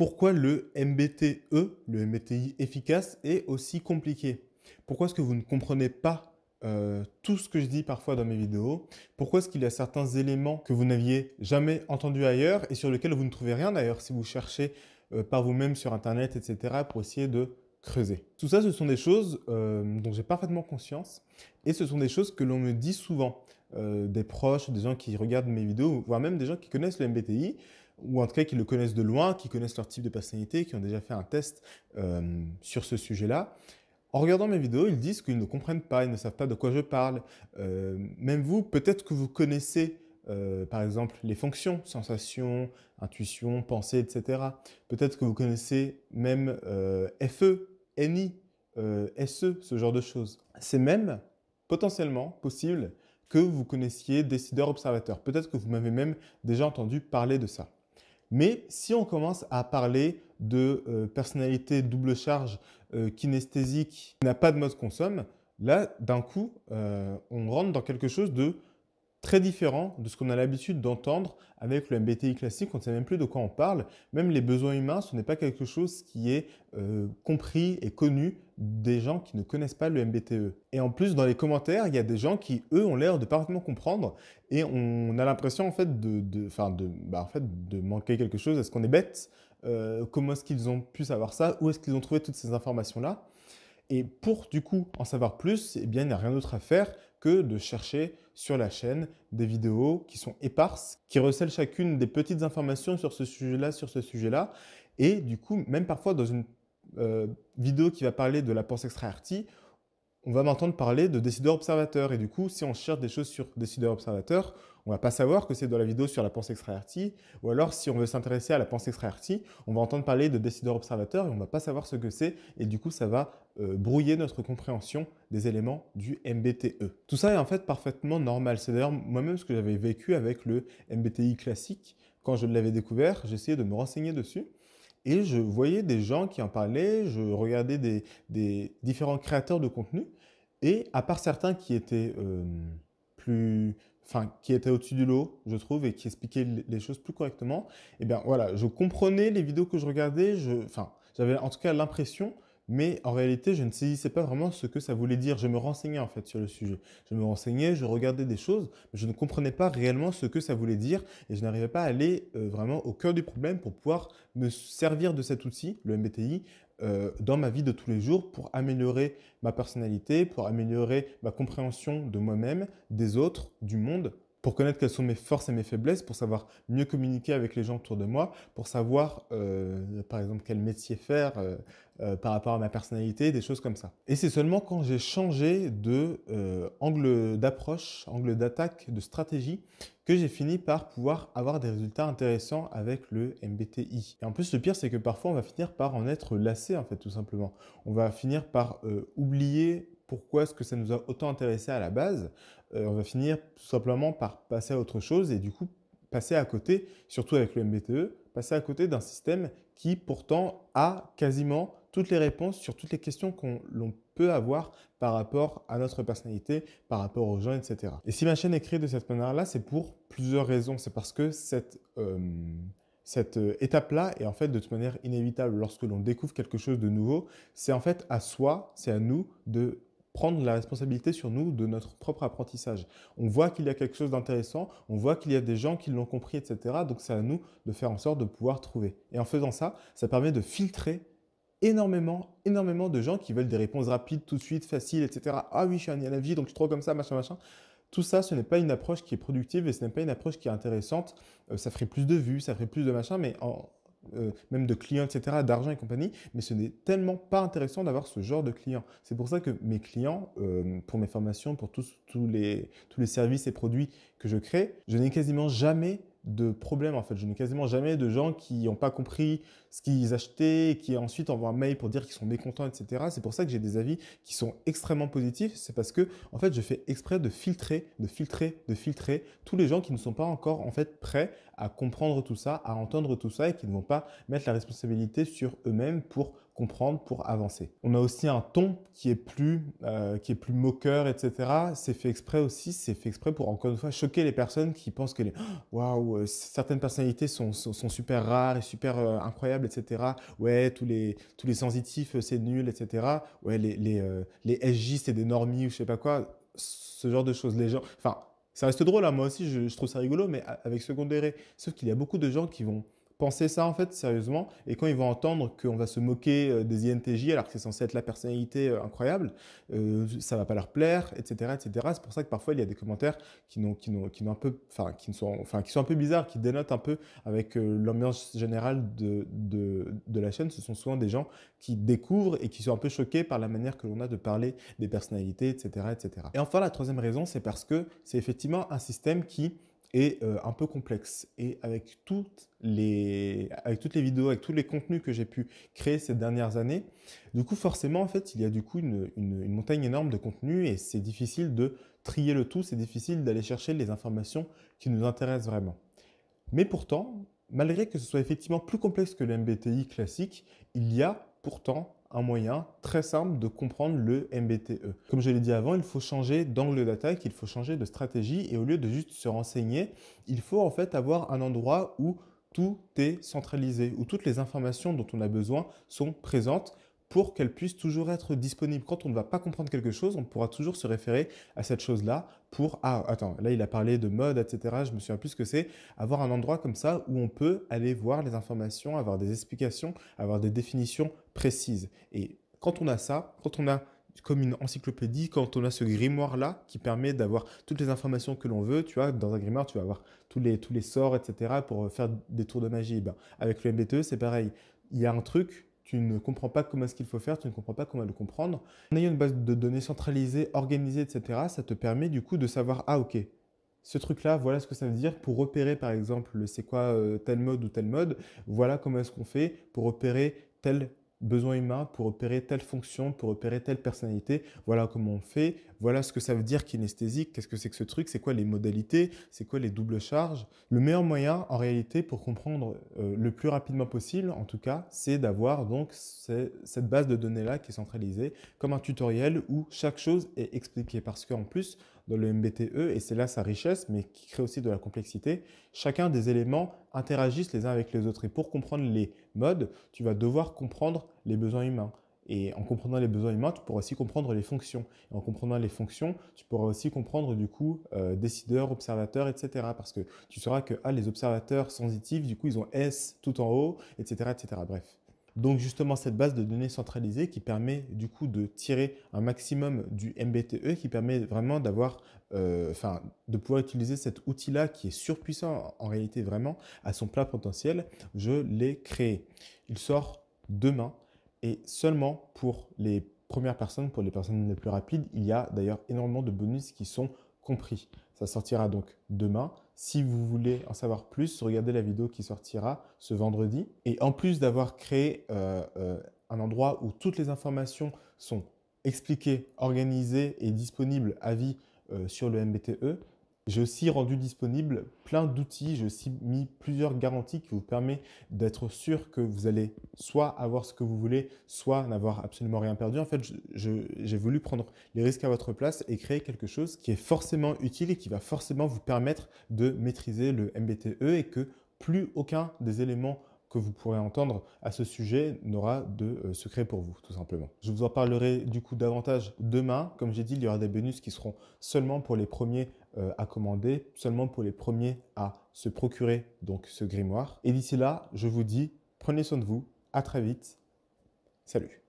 Pourquoi le MBTE, le MBTI efficace, est aussi compliqué Pourquoi est-ce que vous ne comprenez pas euh, tout ce que je dis parfois dans mes vidéos Pourquoi est-ce qu'il y a certains éléments que vous n'aviez jamais entendus ailleurs et sur lesquels vous ne trouvez rien d'ailleurs si vous cherchez euh, par vous-même sur Internet, etc., pour essayer de creuser Tout ça, ce sont des choses euh, dont j'ai parfaitement conscience et ce sont des choses que l'on me dit souvent. des proches, des gens qui regardent mes vidéos, voire même des gens qui connaissent le MBTI, ou en tout cas qui le connaissent de loin, qui connaissent leur type de personnalité, qui ont déjà fait un test euh, sur ce sujet-là. En regardant mes vidéos, ils disent qu'ils ne comprennent pas, ils ne savent pas de quoi je parle. Euh, même vous, peut-être que vous connaissez, euh, par exemple, les fonctions, sensations, intuition, pensée, etc. Peut-être que vous connaissez même FE, NI, SE, ce genre de choses. C'est même potentiellement possible que vous connaissiez décideur-observateur. Peut-être que vous m'avez même déjà entendu parler de ça. Mais si on commence à parler de euh, personnalité double charge euh, kinesthésique qui n'a pas de mode consomme, là, d'un coup, euh, on rentre dans quelque chose de très différent de ce qu'on a l'habitude d'entendre avec le MBTI classique, on ne sait même plus de quoi on parle. Même les besoins humains, ce n'est pas quelque chose qui est euh, compris et connu des gens qui ne connaissent pas le MBTE. Et en plus, dans les commentaires, il y a des gens qui, eux, ont l'air de parfaitement comprendre et on a l'impression, en, fait, de, de, de, bah, en fait, de manquer quelque chose. Est-ce qu'on est bête euh, Comment est-ce qu'ils ont pu savoir ça Où est-ce qu'ils ont trouvé toutes ces informations-là et pour du coup en savoir plus, eh bien, il n'y a rien d'autre à faire que de chercher sur la chaîne des vidéos qui sont éparses, qui recèlent chacune des petites informations sur ce sujet-là, sur ce sujet-là. Et du coup, même parfois dans une euh, vidéo qui va parler de la pensée extravertie, on va m'entendre parler de décideur-observateur. Et du coup, si on cherche des choses sur décideur-observateur, on va pas savoir que c'est dans la vidéo sur la pensée extravertie. Ou alors, si on veut s'intéresser à la pensée extravertie, on va entendre parler de décideur-observateur et on va pas savoir ce que c'est. Et du coup, ça va euh, brouiller notre compréhension des éléments du MBTE. Tout ça est en fait parfaitement normal. C'est d'ailleurs moi-même ce que j'avais vécu avec le MBTI classique. Quand je l'avais découvert, j'essayais de me renseigner dessus. Et je voyais des gens qui en parlaient, je regardais des, différents créateurs de contenu. Et à part certains qui étaient euh, plus, qui étaient au-dessus du lot, je trouve, et qui expliquaient les choses plus correctement, eh bien voilà, je comprenais les vidéos que je regardais, enfin, j'avais en tout cas l'impression mais en réalité, je ne saisissais pas vraiment ce que ça voulait dire. Je me renseignais en fait sur le sujet. Je me renseignais, je regardais des choses, mais je ne comprenais pas réellement ce que ça voulait dire et je n'arrivais pas à aller euh, vraiment au cœur du problème pour pouvoir me servir de cet outil, le MBTI, euh, dans ma vie de tous les jours pour améliorer ma personnalité, pour améliorer ma compréhension de moi-même, des autres, du monde pour connaître quelles sont mes forces et mes faiblesses, pour savoir mieux communiquer avec les gens autour de moi, pour savoir, euh, par exemple, quel métier faire euh, euh, par rapport à ma personnalité, des choses comme ça. Et c'est seulement quand j'ai changé de angle d'approche, angle d'attaque, de stratégie, que j'ai fini par pouvoir avoir des résultats intéressants avec le MBTI. Et en plus, le pire, c'est que parfois, on va finir par en être lassé, en fait, tout simplement. On va finir par oublier pourquoi est-ce que ça nous a autant intéressé à la base euh, on va finir tout simplement par passer à autre chose et du coup passer à côté, surtout avec le MBTE, passer à côté d'un système qui pourtant a quasiment toutes les réponses sur toutes les questions qu'on l'on peut avoir par rapport à notre personnalité, par rapport aux gens, etc. Et si ma chaîne est créée de cette manière-là, c'est pour plusieurs raisons. C'est parce que cette, euh, cette euh, étape-là est en fait de toute manière inévitable. Lorsque l'on découvre quelque chose de nouveau, c'est en fait à soi, c'est à nous de prendre la responsabilité sur nous de notre propre apprentissage. On voit qu'il y a quelque chose d'intéressant, on voit qu'il y a des gens qui l'ont compris, etc. Donc c'est à nous de faire en sorte de pouvoir trouver. Et en faisant ça, ça permet de filtrer énormément, énormément de gens qui veulent des réponses rapides, tout de suite, faciles, etc. Ah oui, je suis un INFJ, donc je suis trop comme ça, machin, machin. Tout ça, ce n'est pas une approche qui est productive et ce n'est pas une approche qui est intéressante. Euh, ça ferait plus de vues, ça ferait plus de machin, mais en, euh, même de clients, etc., d'argent et compagnie, mais ce n'est tellement pas intéressant d'avoir ce genre de clients. C'est pour ça que mes clients, euh, pour mes formations, pour tous, les, tous les services et produits que je crée, je n'ai quasiment jamais de problème en fait. Je n'ai quasiment jamais de gens qui n'ont pas compris ce qu'ils achetaient, et qui ensuite envoient un mail pour dire qu'ils sont mécontents, etc. C'est pour ça que j'ai des avis qui sont extrêmement positifs. C'est parce que, en fait, je fais exprès de filtrer, de filtrer, de filtrer tous les gens qui ne sont pas encore, en fait, prêts à comprendre tout ça, à entendre tout ça et qui ne vont pas mettre la responsabilité sur eux-mêmes pour comprendre, pour avancer. On a aussi un ton qui est plus, euh, qui est plus moqueur, etc. C'est fait exprès aussi, c'est fait exprès pour encore une fois choquer les personnes qui pensent que les waouh, euh, certaines personnalités sont, super rares et super euh, incroyables etc. Ouais, tous les, tous les sensitifs, euh, c'est nul, etc. Ouais, les, les, euh, SJ, c'est des normies ou je sais pas quoi. Ce genre de choses. Les gens. Enfin, ça reste drôle, hein. moi aussi, je, trouve ça rigolo, mais avec secondaire Sauf qu'il y a beaucoup de gens qui vont penser ça en fait sérieusement et quand ils vont entendre qu'on va se moquer euh, des INTJ alors que c'est censé être la personnalité euh, incroyable, euh, ça va pas leur plaire, etc., etc. C'est pour ça que parfois il y a des commentaires qui qui qui n'ont un peu, enfin qui sont enfin qui sont un peu bizarres, qui dénotent un peu avec l'ambiance générale de, de, de la chaîne. Ce sont souvent des gens qui découvrent et qui sont un peu choqués par la manière que l'on a de parler des personnalités, etc., etc. Et enfin la troisième raison, c'est parce que c'est effectivement un système qui est euh, un peu complexe. Et avec toutes, les, avec toutes les vidéos, avec tous les contenus que j'ai pu créer ces dernières années, du coup, forcément, en fait, il y a du coup une, montagne énorme de contenus et c'est difficile de trier le tout, c'est difficile d'aller chercher les informations qui nous intéressent vraiment. Mais pourtant, malgré que ce soit effectivement plus complexe que le MBTI classique, il y a pourtant un moyen très simple de comprendre le MBTE. Comme je l'ai dit avant, il faut changer d'angle d'attaque, il faut changer de stratégie et au lieu de juste se renseigner, il faut en fait avoir un endroit où tout est centralisé, où toutes les informations dont on a besoin sont présentes pour qu'elle puisse toujours être disponible. Quand on ne va pas comprendre quelque chose, on pourra toujours se référer à cette chose-là pour, ah, attends, là, il a parlé de mode, etc. Je me souviens plus ce que c'est. Avoir un endroit comme ça où on peut aller voir les informations, avoir des explications, avoir des définitions précises. Et quand on a ça, quand on a comme une encyclopédie, quand on a ce grimoire-là qui permet d'avoir toutes les informations que l'on veut, tu vois, dans un grimoire, tu vas avoir tous les, tous les sorts, etc., pour faire des tours de magie. Eh ben, avec le MBTE, c'est pareil. Il y a un truc tu ne comprends pas comment est-ce qu'il faut faire, tu ne comprends pas comment le comprendre. En ayant une base de données centralisée, organisée, etc., ça te permet du coup de savoir, ah ok, ce truc-là, voilà ce que ça veut dire pour repérer par exemple, c'est quoi euh, tel mode ou tel mode, voilà comment est-ce qu'on fait pour repérer tel besoin humain pour opérer telle fonction, pour opérer telle personnalité. Voilà comment on fait. Voilà ce que ça veut dire kinesthésique. Qu'est-ce que c'est que ce truc C'est quoi les modalités C'est quoi les doubles charges Le meilleur moyen, en réalité, pour comprendre euh, le plus rapidement possible, en tout cas, c'est d'avoir donc cette base de données là qui est centralisée, comme un tutoriel où chaque chose est expliquée. Parce qu'en plus, dans le MBTE, et c'est là sa richesse, mais qui crée aussi de la complexité, chacun des éléments interagissent les uns avec les autres. Et pour comprendre les modes, tu vas devoir comprendre les besoins humains. Et en comprenant les besoins humains, tu pourras aussi comprendre les fonctions. Et en comprenant les fonctions, tu pourras aussi comprendre du coup euh, décideurs, observateurs, etc. Parce que tu sauras que ah, les observateurs sensitifs, du coup, ils ont S tout en haut, etc. etc. Bref. Donc justement cette base de données centralisée qui permet du coup de tirer un maximum du MBTE, qui permet vraiment d'avoir, euh, de pouvoir utiliser cet outil-là qui est surpuissant en réalité vraiment à son plein potentiel. Je l'ai créé. Il sort demain et seulement pour les premières personnes, pour les personnes les plus rapides, il y a d'ailleurs énormément de bonus qui sont compris. Ça sortira donc demain. Si vous voulez en savoir plus, regardez la vidéo qui sortira ce vendredi. Et en plus d'avoir créé euh, euh, un endroit où toutes les informations sont expliquées, organisées et disponibles à vie euh, sur le MBTE, j'ai aussi rendu disponible plein d'outils, j'ai aussi mis plusieurs garanties qui vous permettent d'être sûr que vous allez soit avoir ce que vous voulez, soit n'avoir absolument rien perdu. En fait, j'ai voulu prendre les risques à votre place et créer quelque chose qui est forcément utile et qui va forcément vous permettre de maîtriser le MBTE et que plus aucun des éléments que vous pourrez entendre à ce sujet n'aura de euh, secret pour vous, tout simplement. Je vous en parlerai du coup davantage demain. Comme j'ai dit, il y aura des bonus qui seront seulement pour les premiers euh, à commander, seulement pour les premiers à se procurer donc ce grimoire. Et d'ici là, je vous dis, prenez soin de vous, à très vite, salut